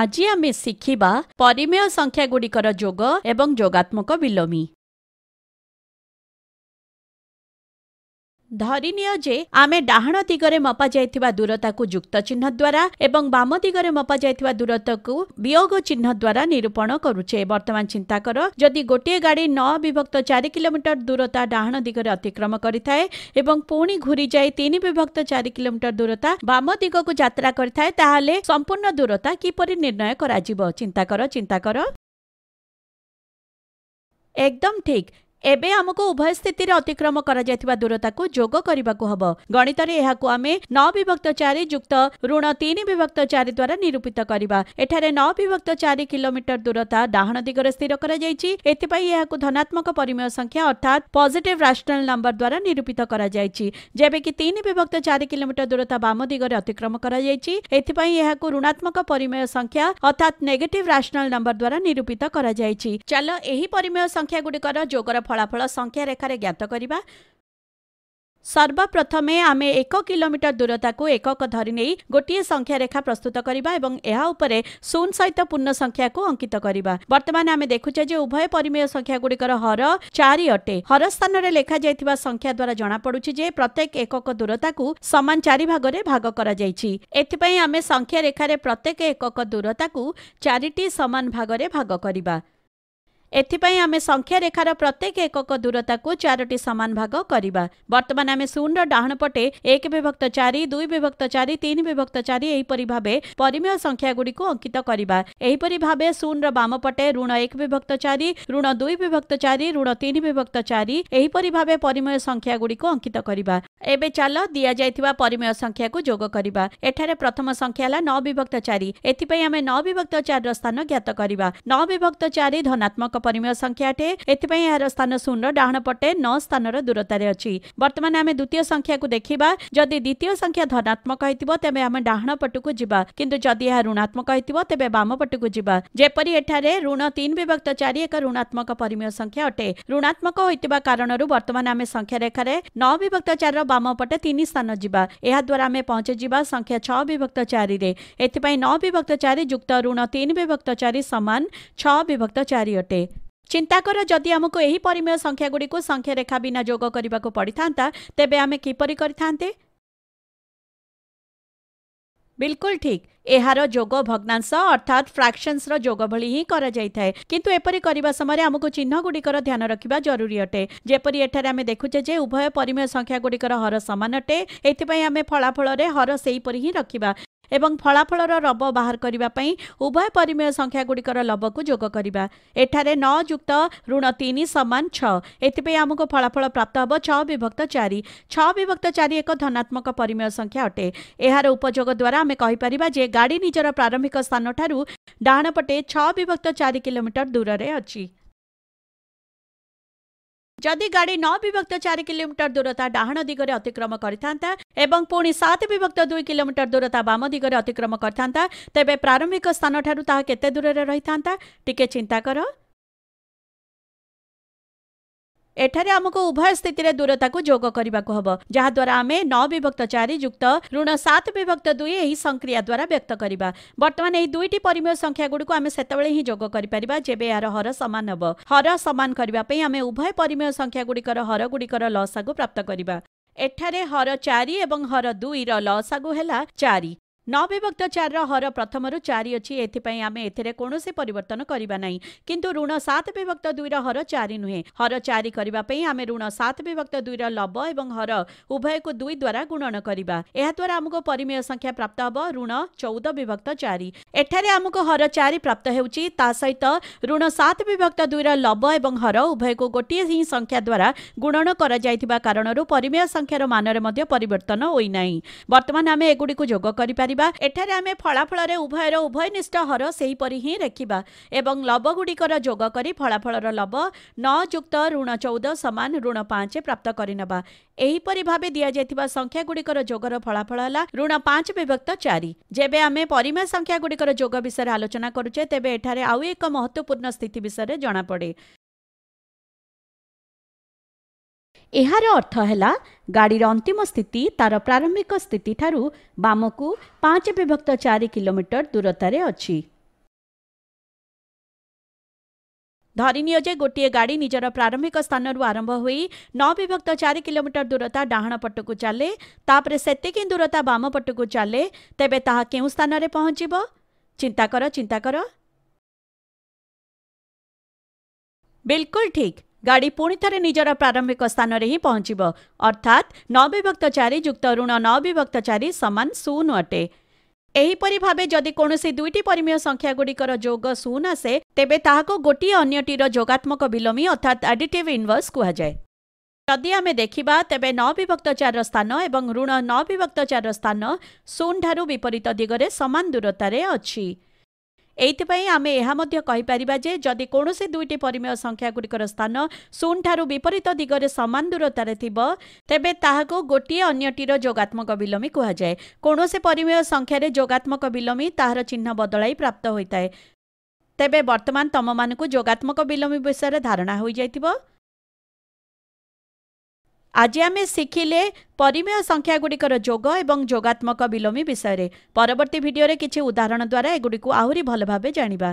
আজি আমি শিখিবা ପରିମେୟ ସଂଖ୍ୟାଗୁଡ଼ିକର ଯୋଗ ଏବଂ ଯୋଗାତ୍ମକ ବିଲୋମୀ ଧରିନିଅ ଯେ ଆମେ ଡାହାଣ ଦିଗରେ ମପାଯାଇଥିବା ଦୂରତାକୁ ଯୁକ୍ତ ଚିହ୍ନ ଦ୍ୱାରା ଏବଂ ବାମ ଦିଗରେ ମପାଯାଇଥିବା ଦୂରତାକୁ ବିୟୋଗ ଚିହ୍ନ ଦ୍ୱାରା ନିରୂପଣ କରୁଛେ ବର୍ତ୍ତମାନ ଚିନ୍ତା କର ଯଦି ଗୋଟିଏ ଗାଡ଼ି ନଅ ବିଭକ୍ତ ଚାରି କିଲୋମିଟର ଦୂରତା ଡାହାଣ ଦିଗରେ ଅତିକ୍ରମ କରିଥାଏ ଏବଂ ପୁଣି ଘୁରିଯାଇ ତିନି ବିଭକ୍ତ ଚାରି କିଲୋମିଟର ଦୂରତା ବାମ ଦିଗକୁ ଯାତ୍ରା କରିଥାଏ ତାହେଲେ ସମ୍ପୂର୍ଣ୍ଣ ଦୂରତା କିପରି ନିର୍ଣ୍ଣୟ କରାଯିବ ଚିନ୍ତା କର ଚିନ୍ତା କର একদম ঠিক ଏବେ ଆମକୁ ଉଭୟ ସ୍ଥିତିରେ ଅତିକ୍ରମ କରାଯାଇଥିବା ଦୂରତାକୁ ଯୋଗ କରିବାକୁ ହେବ ଗଣିତରେ ଏହାକୁ ଆମେ ନଅ ବିଭକ୍ତ ଚାରି ଯୁକ୍ତ ଋଣ ତିନି ବିଭକ୍ତ ଚାରି ଦ୍ୱାରା ନିରୂପିତ କରିବା ଏଠାରେ ନଅ ବିଭକ୍ତ ଚାରି କିଲୋମିଟର ଦୂରତା ଡାହାଣ ଦିଗରେ ସ୍ଥିର କରାଯାଇଛି ଏଥିପାଇଁ ଏହାକୁ ଧନାତ୍ମକ ପରିମେୟ ସଂଖ୍ୟା ଅର୍ଥାତ୍ ପଜିଟିଭ୍ ରାସନାଲ ନମ୍ବର ଦ୍ୱାରା ନିରୂପିତ କରାଯାଇଛି ଯେବେକି ତିନି ବିଭକ୍ତ ଚାରି କିଲୋମିଟର ଦୂରତା ବାମ ଦିଗରେ ଅତିକ୍ରମ କରାଯାଇଛି ଏଥିପାଇଁ ଏହାକୁ ଋଣାତ୍ମକ ପରିମେୟ ସଂଖ୍ୟା ଅର୍ଥାତ୍ ନେଗେଟିଭ୍ ରାସନାଲ ନମ୍ବର ଦ୍ୱାରା ନିରୂପିତ କରାଯାଇଛି ଚାଲ ଏହି ପରିମେୟ ସଂଖ୍ୟାଗୁଡ଼ିକର ଯୋଗର ଫଳାଫଳ ସଂଖ୍ୟା ରେଖାରେ ଜ୍ଞାତ କରିବା ସର୍ବପ୍ରଥମେ ଆମେ ଏକ କିଲୋମିଟର ଦୂରତାକୁ ଏକକ ଧରି ନେଇ ଗୋଟିଏ ସଂଖ୍ୟା ରେଖା ପ୍ରସ୍ତୁତ କରିବା ଏବଂ ଏହା ଉପରେ ଶୂନ ସହିତ ପୂର୍ଣ୍ଣ ସଂଖ୍ୟାକୁ ଅଙ୍କିତ କରିବା ବର୍ତ୍ତମାନ ଆମେ ଦେଖୁଛେ ଯେ ଉଭୟ ପରିମେୟ ଗୁଡ଼ିକର ହର ଚାରି ଅଟେ ହର ସ୍ଥାନରେ ଲେଖାଯାଇଥିବା ସଂଖ୍ୟା ଦ୍ୱାରା ଜଣାପଡ଼ୁଛି ଯେ ପ୍ରତ୍ୟେକ ଏକକ ଦୂରତାକୁ ସମାନ ଚାରି ଭାଗରେ ଭାଗ କରାଯାଇଛି ଏଥିପାଇଁ ଆମେ ସଂଖ୍ୟା ରେଖାରେ ପ୍ରତ୍ୟେକ ଏକକ ଦୂରତାକୁ ଚାରିଟି ସମାନ ଭାଗରେ ଭାଗ କରିବା ଏଥିପାଇଁ ଆମେ ସଂଖ୍ୟା ରେଖାର ପ୍ରତ୍ୟେକ ଏକକ ଦୂରତାକୁ ଚାରୋଟି ସମାନ ଭାଗ କରିବା ବର୍ତ୍ତମାନ ଆମେ ଶୂନର ଡାହାଣ ପଟେ ଏକ ବିଭକ୍ତ ଚାରି ଦୁଇ ବିଭକ୍ତ ଚାରି ତିନି ବିଭକ୍ତ ଚାରି ଏହିପରି ଭାବେ ପରିମେୟ ସଂଖ୍ୟାଗୁଡ଼ିକୁ ଅଙ୍କିତ କରିବା ଏହିପରି ଭାବେ ଶୂନର ବାମ ପଟେ ଋଣ ଏକ ବିଭକ୍ତ ଚାରି ଋଣ ଦୁଇ ବିଭକ୍ତ ଚାରି ଋଣ ତିନି ବିଭକ୍ତ ଚାରି ଏହିପରି ଭାବେ ପରିମେୟ ସଂଖ୍ୟାଗୁଡ଼ିକୁ ଅଙ୍କିତ କରିବା ଏବେ ଚାଲ ଦିଆଯାଇଥିବା ପରିମେୟ ସଂଖ୍ୟାକୁ ଯୋଗ କରିବା ଏଠାରେ ପ୍ରଥମ ସଂଖ୍ୟା ହେଲା ନଅ ବିଭକ୍ତ ଚାରି ଏଥିପାଇଁ ଆମେ ନଅ ବିଭକ୍ତ ଚାରିର ସ୍ଥାନ ଜ୍ଞାତ କରିବା ନଅ ବିଭକ୍ତ ଚାରି ଧନାତ୍ମକ ପରିମେୟ ସଂଖ୍ୟା ଅଟେ ଏଥିପାଇଁ ଏହାର ସ୍ଥାନ ଶୂନ୍ୟ ଡାହାଣ ପଟେ ନଅ ସ୍ଥାନର ଦୂରତାରେ ଅଛି ବର୍ତ୍ତମାନ ଆମେ ଦ୍ୱିତୀୟ ସଂଖ୍ୟାକୁ ଦେଖିବା ଯଦି ଦ୍ୱିତୀୟ ସଂଖ୍ୟା ଧନାତ୍ମକ ହୋଇଥିବ ତେବେ ଆମେ ଡାହାଣ ପଟକୁ ଯିବା କିନ୍ତୁ ଯଦି ଏହା ଋଣାତ୍ମକ ହୋଇଥିବ ତେବେ ବାମ ପଟକୁ ଯିବା ଯେପରି ଏଠାରେ ଋଣ ତିନି ବିଭକ୍ତ ଚାରି ଏକ ଋଣାତ୍ମକ ପରିମେୟ ସଂଖ୍ୟା ଅଟେ ଋଣାତ୍ମକ ହୋଇଥିବା କାରଣରୁ ବର୍ତ୍ତମାନ ଆମେ ସଂଖ୍ୟା ରେଖାରେ ନଅ ବିଭକ୍ତ ଚାରିର ବାମ ପଟେ ତିନି ସ୍ଥାନ ଯିବା ଏହାଦ୍ୱାରା ଆମେ ପହଞ୍ଚିଯିବା ସଂଖ୍ୟା ଛଅ ବିଭକ୍ତ ଚାରିରେ ଏଥିପାଇଁ ନଅ ବିଭକ୍ତ ଚାରି ଯୁକ୍ତ ଋଣ ତିନି ବିଭକ୍ତ ଚାରି ସମାନ ଛଅ ବିଭକ୍ତ ଚାରି ଅଟେ चिन्ता एही संख्यागुडिको संख्या संख्या रेखा विना पडिथाम किरि बेलकुल ठिक यहा जग्नांश अर्थात्त फ्राक्सन्स र जो भइ कपरि समय आमु चिह्न गुडिकर ध्यान ररुरी अटे जप देखुछ उभय परिमय संख्या गुडिक हर समान अटे एउटा फलाफल हिँडेका एवं फलाफल र बाहर बाहार उभय परिमय संख्या गुडिकर लबको जाने नयुक्त ऋण तिन समान छै आमुख फलाफल प्राप्त हे छ विभक्त चार छभक्त चारि धनात्मक परिमेय संख्या अटे यहाँ उपयोगद्वारा आम गाडी निजर प्रारंभिक स्थान ठुणपटे छ विभक्त चार किलोमिटर दूरे अच ଯଦି ଗାଡ଼ି ନଅ ବିଭକ୍ତ ଚାରି କିଲୋମିଟର ଦୂରତା ଡାହାଣ ଦିଗରେ ଅତିକ୍ରମ କରିଥାନ୍ତା ଏବଂ ପୁଣି ସାତ ବିଭକ୍ତ ଦୁଇ କିଲୋମିଟର ଦୂରତା ବାମ ଦିଗରେ ଅତିକ୍ରମ କରିଥାନ୍ତା ତେବେ ପ୍ରାରମ୍ଭିକ ସ୍ଥାନଠାରୁ ତାହା କେତେ ଦୂରରେ ରହିଥାନ୍ତା ଟିକେ ଚିନ୍ତା କର एठ उभय स्थिति र दूरता आमे जहाँ विभक्त नभक्त युक्त ऋण सात विभक्त दुई संक्रिया द्वारा व्यक्त एही दुईटी परिमेय संख्या को आमे जग गरिपर जेबे यार हर समान हे हर समान आमे उभय परिमेय संख्या कर हर गुडिक लसु प्राप्त एठारे हर एवं हर दुई र हला सागुला 9 विभक्त 4 ৰ হৰ প্ৰথমৰ 4 اچি এতি পই আমি এতিৰে কোনো সে পৰিৱৰ্তন কৰিব নাই কিন্তু ঋণ 7 विभक्त 2 ৰ হৰ 4 নহ হৰ 4 কৰিব পাে আমি ঋণ 7 विभक्त 2 ৰ লব আৰু হৰ উভয়ক 2 দ্বাৰা গুণন কৰিব এহ দ্বাৰ আমক পৰিমেয় সংখ্যা প্রাপ্ত হব ঋণ 14 विभक्त 4 এঠাৰি আমক হৰ 4 প্রাপ্ত হৈউচি তা সৈতে ঋণ 7 विभक्त 2 ৰ লব আৰু হৰ উভয়ক গটিহী সংখ্যা দ্বাৰা গুণন কৰা যাইতিবা কাৰণৰ পৰিমেয় সংখ্যাৰ মানৰ মদ্য পৰিৱৰ্তন হয় নাই বৰ্তমান আমি এগুডিক যোগ কৰি পাৰি ଦେଖିବା ଏଠାରେ ଆମେ ଫଳାଫଳରେ ଉଭୟର ଉଭୟନିଷ୍ଠ ହର ସେହିପରି ହିଁ ରଖିବା ଏବଂ ଲବଗୁଡ଼ିକର ଯୋଗ କରି ଫଳାଫଳର ଲବ ନଅ ଯୁକ୍ତ ଋଣ ଚଉଦ ସମାନ ଋଣ ପାଞ୍ଚ ପ୍ରାପ୍ତ କରିନେବା ଏହିପରି ଭାବେ ଦିଆଯାଇଥିବା ସଂଖ୍ୟା ଗୁଡ଼ିକର ଯୋଗର ଫଳାଫଳ ହେଲା ଋଣ ପାଞ୍ଚ ବିଭକ୍ତ ଚାରି ଯେବେ ଆମେ ପରିମେୟ ଗୁଡ଼ିକର ଯୋଗ ବିଷୟରେ ଆଲୋଚନା କରୁଛେ ତେବେ ଏଠାରେ ଆଉ ଏକ ମହତ୍ତ୍ୱପୂର୍ଣ୍ଣ ସ୍ଥିତି ବିଷୟରେ ଜଣାପଡ଼େ ଏହାର ଅର୍ଥ ହେଲା ଗାଡ଼ିର ଅନ୍ତିମ ସ୍ଥିତି ତା'ର ପ୍ରାରମ୍ଭିକ ସ୍ଥିତିଠାରୁ ବାମକୁ ପାଞ୍ଚ ବିଭକ୍ତ ଚାରି କିଲୋମିଟର ଦୂରତାରେ ଅଛି ଧରିନିଅ ଯେ ଗୋଟିଏ ଗାଡ଼ି ନିଜର ପ୍ରାରମ୍ଭିକ ସ୍ଥାନରୁ ଆରମ୍ଭ ହୋଇ ନଅ ବିଭକ୍ତ ଚାରି କିଲୋମିଟର ଦୂରତା ଡାହାଣ ପଟକୁ ଚାଲେ ତାପରେ ସେତିକି ଦୂରତା ବାମ ପଟକୁ ଚାଲେ ତେବେ ତାହା କେଉଁ ସ୍ଥାନରେ ପହଞ୍ଚିବ ଚିନ୍ତା କର ଚିନ୍ତା କର ବିଲକୁଲ ଠିକ୍ ଗାଡ଼ି ପୁଣି ଥରେ ନିଜର ପ୍ରାରମ୍ଭିକ ସ୍ଥାନରେ ହିଁ ପହଞ୍ଚିବ ଅର୍ଥାତ୍ ନଅ ବିଭକ୍ତ ଚାରି ଯୁକ୍ତ ଋଣ ନଅ ବିଭକ୍ତ ଚାରି ସମାନ ଶୂନ ଅଟେ ଏହିପରି ଭାବେ ଯଦି କୌଣସି ଦୁଇଟି ପରିମେୟ ସଂଖ୍ୟାଗୁଡ଼ିକର ଯୋଗ ଶୂନ ଆସେ ତେବେ ତାହାକୁ ଗୋଟିଏ ଅନ୍ୟଟିର ଯୋଗାତ୍ମକ ବିଲୋମୀ ଅର୍ଥାତ୍ ଆଡିଟିଭ୍ ଇନଭର୍ସ କୁହାଯାଏ ଯଦି ଆମେ ଦେଖିବା ତେବେ ନଅ ବିଭକ୍ତ ଚାରିର ସ୍ଥାନ ଏବଂ ଋଣ ନଅ ବିଭକ୍ତ ଚାରିର ସ୍ଥାନ ଶୂନ ଠାରୁ ବିପରୀତ ଦିଗରେ ସମାନ ଦୂରତାରେ ଅଛି ଏଇଥିପାଇଁ ଆମେ ଏହା ମଧ୍ୟ କହିପାରିବା ଯେ ଯଦି କୌଣସି ଦୁଇଟି ପରିମେୟ ସଂଖ୍ୟାଗୁଡ଼ିକର ସ୍ଥାନ ଶୂନଠାରୁ ବିପରୀତ ଦିଗରେ ସମାନ ଦୂରତାରେ ଥିବ ତେବେ ତାହାକୁ ଗୋଟିଏ ଅନ୍ୟଟିର ଯୋଗାତ୍ମକ ବିଲୋମୀ କୁହାଯାଏ କୌଣସି ପରିମେୟ ସଂଖ୍ୟାରେ ଯୋଗାତ୍ମକ ବିଲୋମୀ ତାହାର ଚିହ୍ନ ବଦଳାଇ ପ୍ରାପ୍ତ ହୋଇଥାଏ ତେବେ ବର୍ତ୍ତମାନ ତମମାନଙ୍କୁ ଯୋଗାତ୍ମକ ବିଲୋମୀ ବିଷୟରେ ଧାରଣା ହୋଇଯାଇଥିବ আজি আমি শিখিলে ପରିମେୟ ସଂଖ୍ୟାଗୁଡ଼ିକର ଯୋଗ ଏବଂ ଯୋଗାତ୍ମକ ବିଲୋମୀ ବିଷୟରେ ପରବର୍ତ୍ତୀ ଭିଡ଼ିଓରେ କିଛି ଉଦାହରଣ ଦ୍ୱାରା ଏଗୁଡ଼ିକୁ ଆହୁରି ଭଲ ଭାବେ ଜାଣିବା